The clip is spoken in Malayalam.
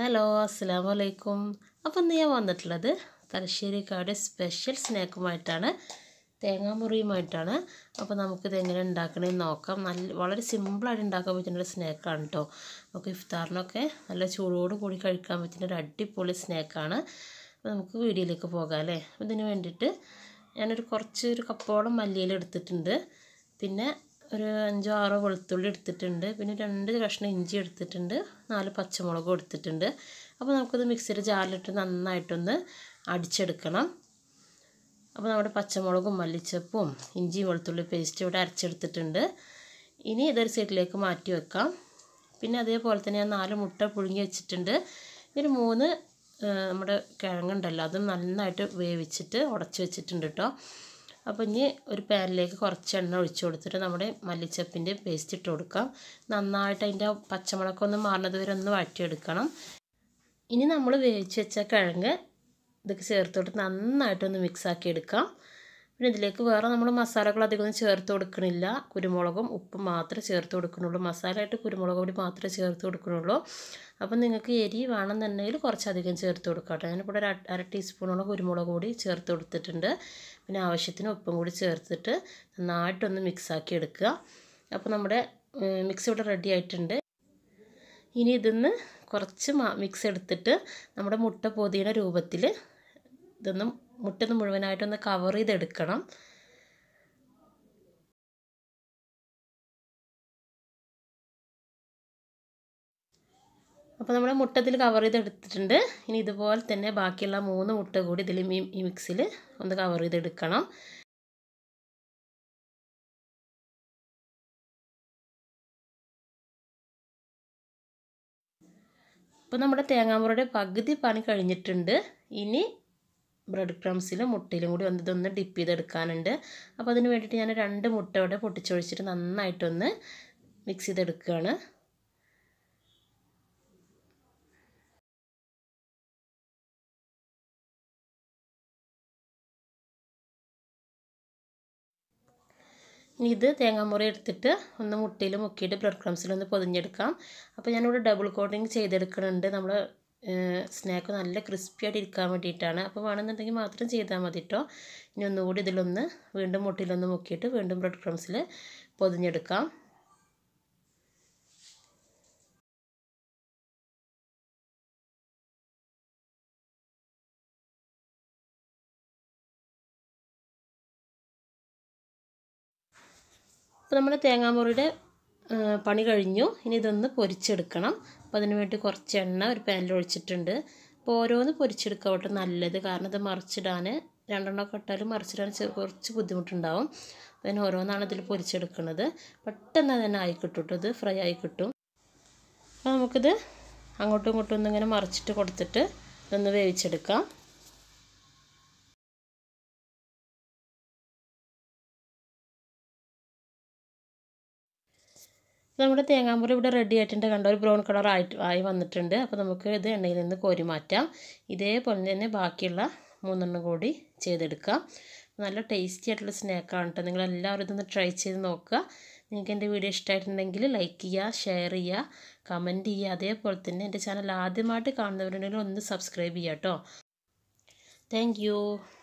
ഹലോ അസ്സാം വലൈക്കും അപ്പം ഇന്ന് ഞാൻ വന്നിട്ടുള്ളത് തലശ്ശേരിക്കാരുടെ സ്പെഷ്യൽ സ്നാക്കുമായിട്ടാണ് തേങ്ങാമുറിയുമായിട്ടാണ് അപ്പോൾ നമുക്കിത് എങ്ങനെ ഉണ്ടാക്കണമെന്ന് നോക്കാം നല്ല വളരെ സിമ്പിളായിട്ട് ഉണ്ടാക്കാൻ പറ്റുന്ന ഒരു സ്നാക്കാണ് കേട്ടോ നമുക്ക് ഇഫ്താറിനൊക്കെ നല്ല ചൂടോട് കൂടി കഴിക്കാൻ പറ്റുന്ന ഒരു അടിപൊളി സ്നാക്കാണ് അപ്പോൾ നമുക്ക് വീഡിയോയിലേക്ക് പോകാം അല്ലേ ഇതിന് വേണ്ടിയിട്ട് ഞാനൊരു കുറച്ച് ഒരു കപ്പോളം മല്ലിയിലെടുത്തിട്ടുണ്ട് പിന്നെ ഒരു അഞ്ചോ ആറോ വെളുത്തുള്ളി എടുത്തിട്ടുണ്ട് പിന്നെ രണ്ട് കഷ്ണം ഇഞ്ചി എടുത്തിട്ടുണ്ട് നാല് പച്ചമുളകും എടുത്തിട്ടുണ്ട് അപ്പോൾ നമുക്കത് മിക്സിയുടെ ജാറിലിട്ട് നന്നായിട്ടൊന്ന് അടിച്ചെടുക്കണം അപ്പോൾ നമ്മുടെ പച്ചമുളകും മല്ലിച്ചപ്പും ഇഞ്ചിയും വെളുത്തുള്ളി പേസ്റ്റ് ഇവിടെ അരച്ചെടുത്തിട്ടുണ്ട് ഇനി ഇതൊരു സൈഡിലേക്ക് മാറ്റി വെക്കാം പിന്നെ അതേപോലെ തന്നെ ഞാൻ നാല് മുട്ട പുഴുങ്ങി വെച്ചിട്ടുണ്ട് ഒരു മൂന്ന് നമ്മുടെ കിഴങ്ങുണ്ടല്ലോ അതും നന്നായിട്ട് വേവിച്ചിട്ട് ഉടച്ച് വെച്ചിട്ടുണ്ട് കേട്ടോ അപ്പോൾ ഇനി ഒരു പാനിലേക്ക് കുറച്ച് എണ്ണ ഒഴിച്ചു കൊടുത്തിട്ട് നമ്മുടെ മല്ലിച്ചപ്പിൻ്റെ പേസ്റ്റ് ഇട്ട് കൊടുക്കാം നന്നായിട്ട് അതിൻ്റെ പച്ചമുളക്കൊന്ന് മാറുന്നത് വരെ ഒന്ന് വാറ്റിയെടുക്കണം ഇനി നമ്മൾ വേവിച്ച് വെച്ച കിഴങ്ങ് ഇതൊക്കെ ചേർത്ത് നന്നായിട്ടൊന്ന് മിക്സാക്കി എടുക്കാം പിന്നെ ഇതിലേക്ക് വേറെ നമ്മൾ മസാലകൾ അധികം ചേർത്ത് കൊടുക്കണില്ല കുരുമുളകും ഉപ്പും മാത്രമേ ചേർത്ത് കൊടുക്കുന്നുള്ളൂ മസാലയായിട്ട് കുരുമുളക് പൊടി മാത്രമേ ചേർത്ത് കൊടുക്കുന്നുള്ളൂ അപ്പം നിങ്ങൾക്ക് എരി വേണമെന്നുണ്ടെങ്കിൽ കുറച്ചധികം ചേർത്ത് കൊടുക്കാം ഞാനിപ്പോൾ ഒരു അര ടീസ്പൂണോളം കുരുമുളക് കൂടി ചേർത്ത് കൊടുത്തിട്ടുണ്ട് പിന്നെ ആവശ്യത്തിന് ഉപ്പും കൂടി ചേർത്തിട്ട് നന്നായിട്ടൊന്ന് മിക്സാക്കി എടുക്കുക അപ്പോൾ നമ്മുടെ മിക്സ് ഇവിടെ റെഡി ആയിട്ടുണ്ട് ഇനി ഇതിന്ന് കുറച്ച് മിക്സ് എടുത്തിട്ട് നമ്മുടെ മുട്ട പൊതിയുടെ രൂപത്തിൽ ഇതൊന്നും മുട്ടൊന്ന് മുഴുവനായിട്ടൊന്ന് കവർ ചെയ്തെടുക്കണം അപ്പോൾ നമ്മൾ മുട്ടത്തിൽ കവർ ചെയ്തെടുത്തിട്ടുണ്ട് ഇനി ഇതുപോലെ തന്നെ ബാക്കിയുള്ള മൂന്ന് മുട്ട കൂടി ഇതിൽ ഈ മിക്സിൽ ഒന്ന് കവർ ചെയ്തെടുക്കണം അപ്പോൾ നമ്മുടെ തേങ്ങാമുറയുടെ പകുതി പണി കഴിഞ്ഞിട്ടുണ്ട് ഇനി ബ്രെഡ് ക്രംസിലും മുട്ടയിലും കൂടി ഒന്ന് ഇതൊന്ന് ഡിപ്പ് ചെയ്തെടുക്കാനുണ്ട് അപ്പോൾ അതിന് വേണ്ടിയിട്ട് ഞാൻ രണ്ട് മുട്ട ഇവിടെ പൊട്ടിച്ചൊഴിച്ചിട്ട് നന്നായിട്ടൊന്ന് മിക്സ് ചെയ്തെടുക്കുകയാണ് ഇനി ഇത് തേങ്ങാമുറി എടുത്തിട്ട് ഒന്ന് മുട്ടയിൽ മുക്കിയിട്ട് ബ്രെഡ് ക്രംസിൽ ഒന്ന് പൊതിഞ്ഞെടുക്കാം അപ്പോൾ ഞാനിവിടെ ഡബിൾ കോട്ടിങ് ചെയ്തെടുക്കുന്നുണ്ട് നമ്മൾ സ്നാക്ക് നല്ല ക്രിസ്പി ആയിട്ട് ഇരിക്കാൻ വേണ്ടിയിട്ടാണ് അപ്പോൾ വേണമെന്നുണ്ടെങ്കിൽ മാത്രം ചെയ്താൽ മതി കേട്ടോ ഇനി ഒന്നുകൂടി ഇതിലൊന്ന് വീണ്ടും മുട്ടിലൊന്ന് മുക്കിയിട്ട് വീണ്ടും ബ്രെഡ് ക്രംസിൽ പൊതിഞ്ഞെടുക്കാം അപ്പോൾ നമ്മുടെ തേങ്ങാമുറിയുടെ പണി കഴിഞ്ഞു ഇനി ഇതൊന്ന് പൊരിച്ചെടുക്കണം അപ്പോൾ അതിന് വേണ്ടി കുറച്ച് എണ്ണ ഒരു പാനിൽ ഒഴിച്ചിട്ടുണ്ട് അപ്പോൾ ഓരോന്ന് പൊരിച്ചെടുക്കുക കേട്ടോ നല്ലത് കാരണം ഇത് മറിച്ചിടാൻ രണ്ടെണ്ണമൊക്കെ ഇട്ടാലും മറിച്ചിടാൻ കുറച്ച് ബുദ്ധിമുട്ടുണ്ടാവും അതിന് ഓരോന്നാണ് ഇതിൽ പൊരിച്ചെടുക്കുന്നത് പെട്ടെന്ന് തന്നെ ആയി കിട്ടും ഇത് ഫ്രൈ ആയി കിട്ടും അപ്പോൾ നമുക്കിത് അങ്ങോട്ടും ഇങ്ങോട്ടും ഒന്നിങ്ങനെ മറിച്ചിട്ട് കൊടുത്തിട്ട് ഇതൊന്ന് വേവിച്ചെടുക്കാം നമ്മുടെ തേങ്ങാമ്പൂരം ഇവിടെ റെഡി ആയിട്ടുണ്ട് കണ്ട ഒരു ബ്രൗൺ കളർ ആയിട്ട് ആയി വന്നിട്ടുണ്ട് അപ്പോൾ നമുക്ക് ഇത് എണ്ണയിൽ നിന്ന് കോരി മാറ്റാം ഇതേപോലെ തന്നെ ബാക്കിയുള്ള മൂന്നെണ്ണം കൂടി ചെയ്തെടുക്കാം നല്ല ടേസ്റ്റി ആയിട്ടുള്ള സ്നാക്കാണ് കേട്ടോ നിങ്ങളെല്ലാവരും ഇതൊന്ന് ട്രൈ ചെയ്ത് നോക്കുക നിങ്ങൾക്ക് എൻ്റെ വീഡിയോ ഇഷ്ടമായിട്ടുണ്ടെങ്കിൽ ലൈക്ക് ചെയ്യുക ഷെയർ ചെയ്യുക കമൻറ്റ് ചെയ്യുക അതേപോലെ തന്നെ എൻ്റെ ചാനൽ ആദ്യമായിട്ട് കാണുന്നവരുണ്ടെങ്കിൽ ഒന്ന് സബ്സ്ക്രൈബ് ചെയ്യാം കേട്ടോ താങ്ക്